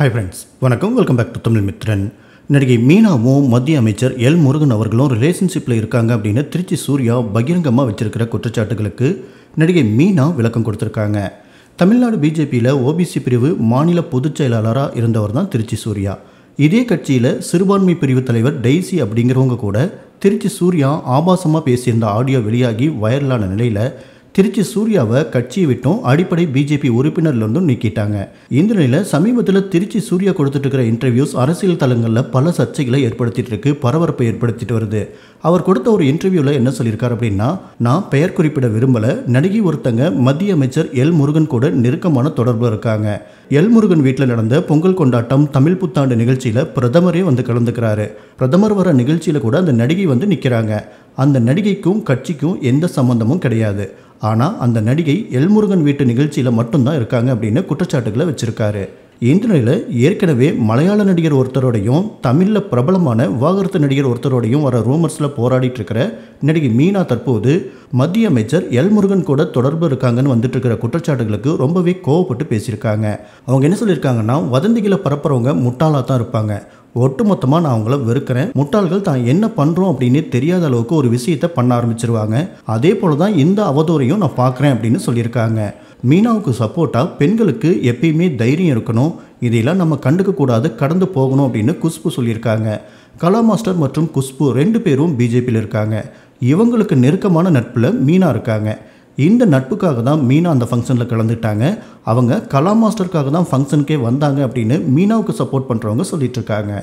hi friends வணக்கம் welcome back to Tamil Mithran நடிகை மீனாவும் மத்திய அமைச்சர் எல் முருகன் அவர்களும் ரிலேஷன்ஷிப்பில் இருக்காங்க அப்படின்னு திருச்சி சூர்யா பகிரங்கமாக வச்சிருக்கிற குற்றச்சாட்டுகளுக்கு நடிகை மீனா விளக்கம் கொடுத்துருக்காங்க தமிழ்நாடு பிஜேபியில் ஓபிசி பிரிவு மாநில பொதுச் செயலாளராக இருந்தவர் தான் திருச்சி சூர்யா இதே கட்சியில் சிறுபான்மை பிரிவு தலைவர் டெய்ஸி அப்படிங்கிறவங்க கூட திருச்சி சூர்யா ஆபாசமாக பேசியிருந்த ஆடியோ வெளியாகி வைரலான நிலையில் திருச்சி சூர்யாவை கட்சியை விட்டும் அடிப்படை பிஜேபி உறுப்பினர்லேருந்தும் நீக்கிட்டாங்க இந்த நிலையில் சமீபத்தில் திருச்சி சூர்யா கொடுத்துட்டு இருக்கிற இன்டர்வியூஸ் அரசியல் தளங்களில் பல சர்ச்சைகளை ஏற்படுத்திட்டு இருக்கு பரபரப்பை ஏற்படுத்திட்டு வருது அவர் கொடுத்த ஒரு இன்டர்வியூவில் என்ன சொல்லியிருக்காரு அப்படின்னா நான் பெயர் குறிப்பிட விரும்பலை நடிகை ஒருத்தங்க மத்திய அமைச்சர் எல் முருகன் கூட நெருக்கமான தொடர்பு இருக்காங்க எல் முருகன் வீட்டில் நடந்த பொங்கல் கொண்டாட்டம் தமிழ் புத்தாண்டு நிகழ்ச்சியில் பிரதமரே வந்து கலந்துக்கிறாரு பிரதமர் வர நிகழ்ச்சியில் கூட அந்த நடிகை வந்து நிற்கிறாங்க அந்த நடிகைக்கும் கட்சிக்கும் எந்த சம்மந்தமும் கிடையாது ஆனால் அந்த நடிகை எல்முருகன் வீட்டு நிகழ்ச்சியில் மட்டும்தான் இருக்காங்க அப்படின்னு குற்றச்சாட்டுகளை வச்சுருக்காரு இந்த நிலையில் ஏற்கனவே மலையாள நடிகர் ஒருத்தரோடையும் தமிழில் பிரபலமான வாகரத்து நடிகர் ஒருத்தரோடையும் வர ரூமர்ஸில் போராடிட்டு இருக்கிற நடிகை மீனா தற்போது மத்திய அமைச்சர் எல் முருகன் கூட தொடர்பு இருக்காங்கன்னு வந்துட்டு இருக்கிற குற்றச்சாட்டுகளுக்கு ரொம்பவே கோவப்பட்டு பேசியிருக்காங்க அவங்க என்ன சொல்லியிருக்காங்கன்னா வதந்திகளை பரப்புறவங்க முட்டாளாக தான் இருப்பாங்க ஒட்டுமொத்தமாக நான் அவங்கள வெறுக்கிறேன் முட்டாள்கள் தான் என்ன பண்ணுறோம் அப்படின்னு தெரியாத அளவுக்கு ஒரு விஷயத்தை பண்ண ஆரம்பிச்சிருவாங்க அதே போலதான் தான் இந்த அவதூறையும் நான் பார்க்குறேன் அப்படின்னு சொல்லியிருக்காங்க மீனாவுக்கு சப்போர்ட்டாக பெண்களுக்கு எப்பயுமே தைரியம் இருக்கணும் இதையெல்லாம் நம்ம கண்டுக்கக்கூடாது கடந்து போகணும் அப்படின்னு குஷ்பு சொல்லியிருக்காங்க கலா மாஸ்டர் மற்றும் குஷ்பு ரெண்டு பேரும் பிஜேபியில் இருக்காங்க இவங்களுக்கு நெருக்கமான நட்பில் மீனா இருக்காங்க இந்த நட்புக்காக தான் மீனா அந்த ஃபங்க்ஷனில் கலந்துட்டாங்க அவங்க கலா மாஸ்டருக்காக தான் ஃபங்க்ஷனுக்கே வந்தாங்க அப்படின்னு மீனாவுக்கு சப்போர்ட் பண்ணுறவங்க சொல்லிட்டு இருக்காங்க